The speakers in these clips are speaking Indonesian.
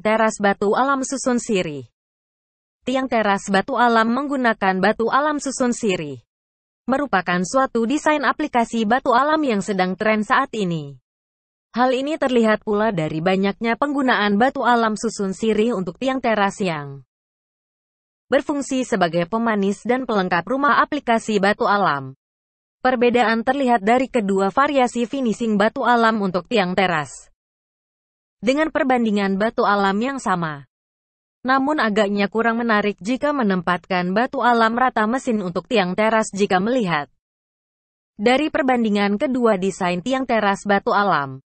teras batu alam susun siri. Tiang teras batu alam menggunakan batu alam susun siri, Merupakan suatu desain aplikasi batu alam yang sedang tren saat ini. Hal ini terlihat pula dari banyaknya penggunaan batu alam susun siri untuk tiang teras yang berfungsi sebagai pemanis dan pelengkap rumah aplikasi batu alam. Perbedaan terlihat dari kedua variasi finishing batu alam untuk tiang teras dengan perbandingan batu alam yang sama. Namun agaknya kurang menarik jika menempatkan batu alam rata mesin untuk tiang teras jika melihat. Dari perbandingan kedua desain tiang teras batu alam.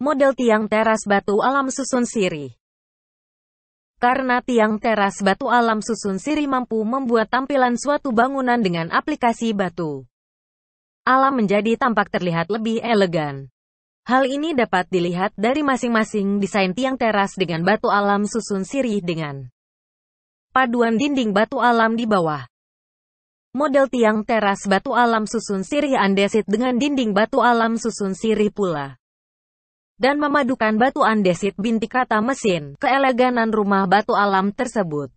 Model tiang teras batu alam susun siri Karena tiang teras batu alam susun siri mampu membuat tampilan suatu bangunan dengan aplikasi batu. Alam menjadi tampak terlihat lebih elegan. Hal ini dapat dilihat dari masing-masing desain tiang teras dengan batu alam susun sirih dengan paduan dinding batu alam di bawah. Model tiang teras batu alam susun sirih andesit dengan dinding batu alam susun sirih pula. Dan memadukan batu andesit bintik kata mesin, ke keeleganan rumah batu alam tersebut.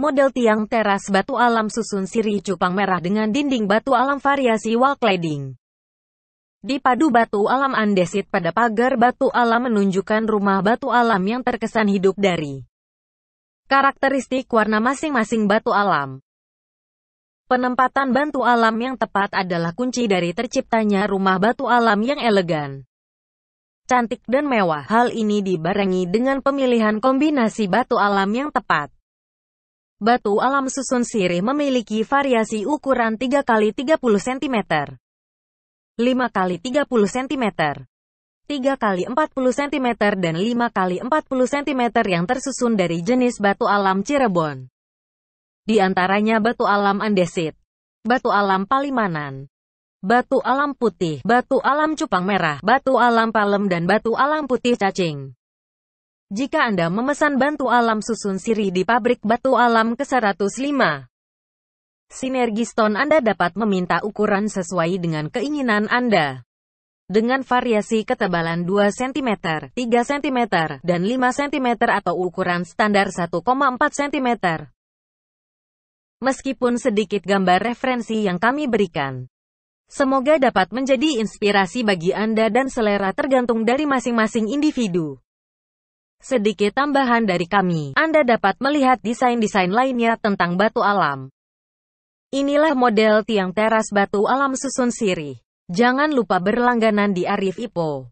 Model tiang teras batu alam susun sirih cupang merah dengan dinding batu alam variasi wall cladding. Di padu batu alam andesit pada pagar batu alam menunjukkan rumah batu alam yang terkesan hidup dari karakteristik warna masing-masing batu alam. Penempatan batu alam yang tepat adalah kunci dari terciptanya rumah batu alam yang elegan, cantik dan mewah. Hal ini dibarengi dengan pemilihan kombinasi batu alam yang tepat. Batu alam susun sirih memiliki variasi ukuran 3 x 30 cm 5 kali 30 cm. 3 kali 40 cm dan 5 kali 40 cm yang tersusun dari jenis batu alam Cirebon. Di antaranya batu alam andesit, batu alam palimanan, batu alam putih, batu alam cupang merah, batu alam palem dan batu alam putih cacing. Jika Anda memesan bantu alam susun sirih di pabrik batu alam ke-105, Sinergi stone Anda dapat meminta ukuran sesuai dengan keinginan Anda. Dengan variasi ketebalan 2 cm, 3 cm, dan 5 cm atau ukuran standar 1,4 cm. Meskipun sedikit gambar referensi yang kami berikan, semoga dapat menjadi inspirasi bagi Anda dan selera tergantung dari masing-masing individu. Sedikit tambahan dari kami, Anda dapat melihat desain-desain lainnya tentang batu alam. Inilah model tiang teras batu alam susun sirih. Jangan lupa berlangganan di Arif Ipo.